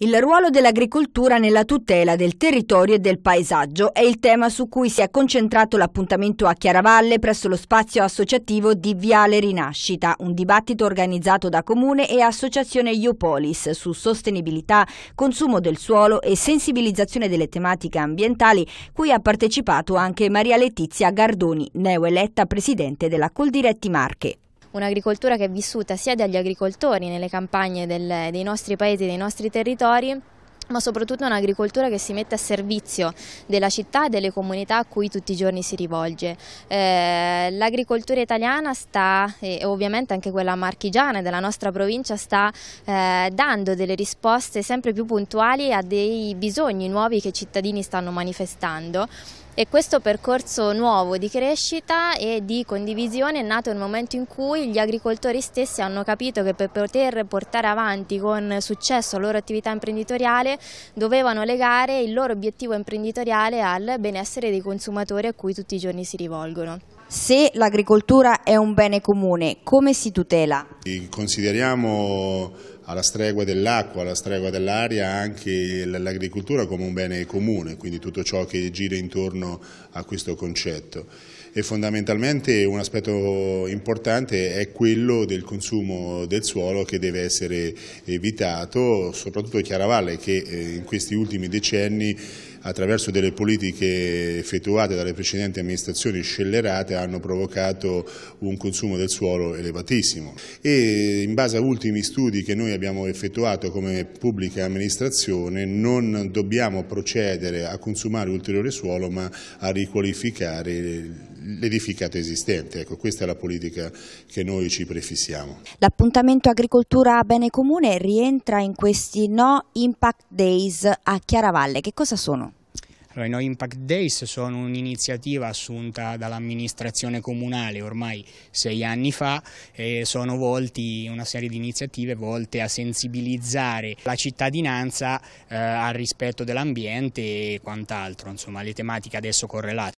Il ruolo dell'agricoltura nella tutela del territorio e del paesaggio è il tema su cui si è concentrato l'appuntamento a Chiaravalle presso lo spazio associativo di Viale Rinascita, un dibattito organizzato da Comune e Associazione Iopolis su sostenibilità, consumo del suolo e sensibilizzazione delle tematiche ambientali, cui ha partecipato anche Maria Letizia Gardoni, neoeletta presidente della Coldiretti Marche un'agricoltura che è vissuta sia dagli agricoltori nelle campagne del, dei nostri paesi, dei nostri territori, ma soprattutto un'agricoltura che si mette a servizio della città e delle comunità a cui tutti i giorni si rivolge. Eh, L'agricoltura italiana sta, e ovviamente anche quella marchigiana della nostra provincia, sta eh, dando delle risposte sempre più puntuali a dei bisogni nuovi che i cittadini stanno manifestando e questo percorso nuovo di crescita e di condivisione è nato nel momento in cui gli agricoltori stessi hanno capito che per poter portare avanti con successo la loro attività imprenditoriale dovevano legare il loro obiettivo imprenditoriale al benessere dei consumatori a cui tutti i giorni si rivolgono. Se l'agricoltura è un bene comune, come si tutela? Consideriamo alla stregua dell'acqua, alla stregua dell'aria, anche l'agricoltura come un bene comune, quindi tutto ciò che gira intorno a questo concetto. E fondamentalmente un aspetto importante è quello del consumo del suolo che deve essere evitato, soprattutto Chiaravalle che eh, in questi ultimi decenni attraverso delle politiche effettuate dalle precedenti amministrazioni scellerate hanno provocato un consumo del suolo elevatissimo e in base a ultimi studi che noi abbiamo abbiamo effettuato come pubblica amministrazione non dobbiamo procedere a consumare ulteriore suolo ma a riqualificare l'edificato esistente. Ecco, questa è la politica che noi ci prefissiamo. L'appuntamento agricoltura a bene comune rientra in questi no impact days a Chiaravalle. Che cosa sono? Allora, i No Impact Days sono un'iniziativa assunta dall'amministrazione comunale ormai sei anni fa e sono volti una serie di iniziative volte a sensibilizzare la cittadinanza eh, al rispetto dell'ambiente e quant'altro, insomma le tematiche adesso correlate.